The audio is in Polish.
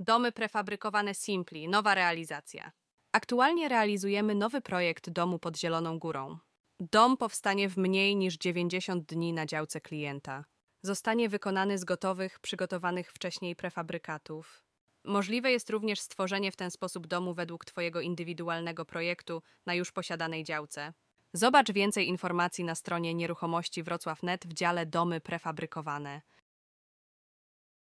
Domy prefabrykowane Simpli, nowa realizacja. Aktualnie realizujemy nowy projekt domu pod Zieloną Górą. Dom powstanie w mniej niż 90 dni na działce klienta. Zostanie wykonany z gotowych, przygotowanych wcześniej prefabrykatów. Możliwe jest również stworzenie w ten sposób domu według Twojego indywidualnego projektu na już posiadanej działce. Zobacz więcej informacji na stronie nieruchomości Wrocław.net w dziale Domy prefabrykowane.